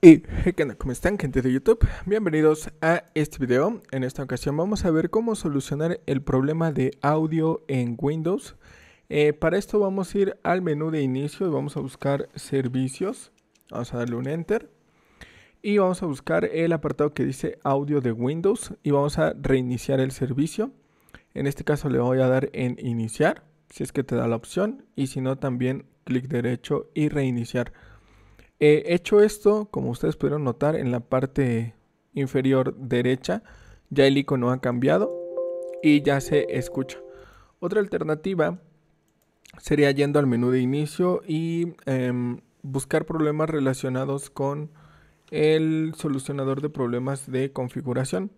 Y ¿qué ¿Cómo están gente de YouTube? Bienvenidos a este video. En esta ocasión vamos a ver cómo solucionar el problema de audio en Windows. Eh, para esto vamos a ir al menú de inicio y vamos a buscar servicios. Vamos a darle un enter. Y vamos a buscar el apartado que dice audio de Windows y vamos a reiniciar el servicio. En este caso le voy a dar en iniciar, si es que te da la opción. Y si no, también clic derecho y reiniciar. He hecho esto, como ustedes pudieron notar, en la parte inferior derecha, ya el icono ha cambiado y ya se escucha. Otra alternativa sería yendo al menú de inicio y em, buscar problemas relacionados con el solucionador de problemas de configuración.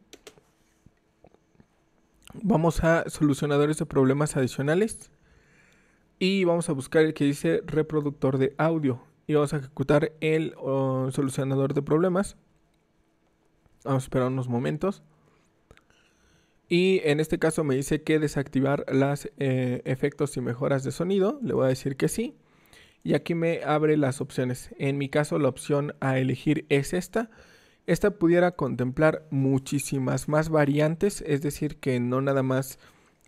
Vamos a solucionadores de problemas adicionales y vamos a buscar el que dice reproductor de audio y vamos a ejecutar el oh, solucionador de problemas. Vamos a esperar unos momentos. Y en este caso me dice que desactivar los eh, efectos y mejoras de sonido. Le voy a decir que sí. Y aquí me abre las opciones. En mi caso la opción a elegir es esta. Esta pudiera contemplar muchísimas más variantes. Es decir que no nada más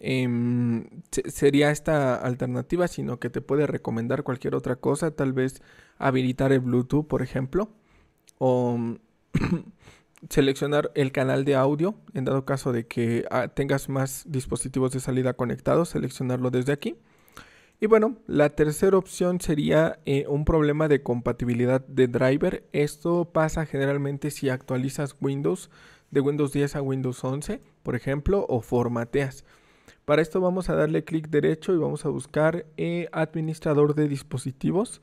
Em, sería esta alternativa, sino que te puede recomendar cualquier otra cosa, tal vez habilitar el Bluetooth, por ejemplo, o mm, seleccionar el canal de audio, en dado caso de que ah, tengas más dispositivos de salida conectados, seleccionarlo desde aquí. Y bueno, la tercera opción sería eh, un problema de compatibilidad de driver. Esto pasa generalmente si actualizas Windows de Windows 10 a Windows 11, por ejemplo, o formateas. Para esto vamos a darle clic derecho y vamos a buscar eh, administrador de dispositivos.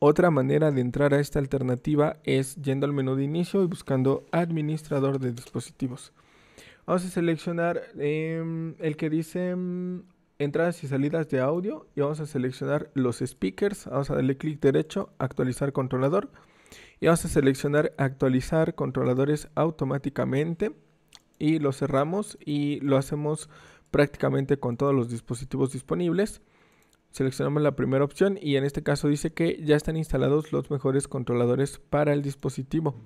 Otra manera de entrar a esta alternativa es yendo al menú de inicio y buscando administrador de dispositivos. Vamos a seleccionar em, el que dice mm, entradas y salidas de audio y vamos a seleccionar los speakers. Vamos a darle clic derecho, actualizar controlador y vamos a seleccionar actualizar controladores automáticamente y lo cerramos y lo hacemos prácticamente con todos los dispositivos disponibles. Seleccionamos la primera opción y en este caso dice que ya están instalados los mejores controladores para el dispositivo.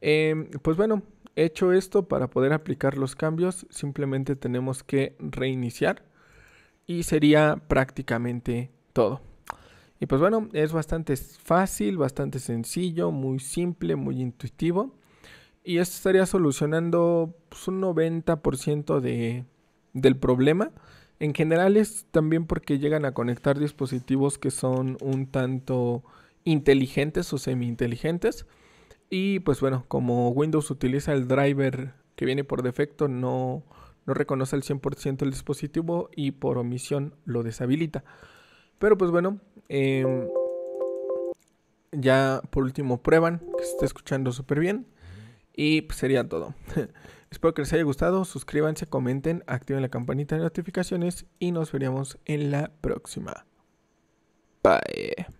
Em, pues bueno, hecho esto, para poder aplicar los cambios simplemente tenemos que reiniciar y sería prácticamente todo. Y pues bueno, es bastante fácil, bastante sencillo, muy simple, muy intuitivo. Y esto estaría solucionando pues, un 90% de, del problema. En general es también porque llegan a conectar dispositivos que son un tanto inteligentes o semi-inteligentes. Y pues bueno, como Windows utiliza el driver que viene por defecto, no, no reconoce al 100% el dispositivo y por omisión lo deshabilita. Pero pues bueno, em, ya por último prueban que se está escuchando súper bien. Y pues sería todo. Espero que les haya gustado. Suscríbanse, comenten, activen la campanita de notificaciones y nos veríamos en la próxima. Bye.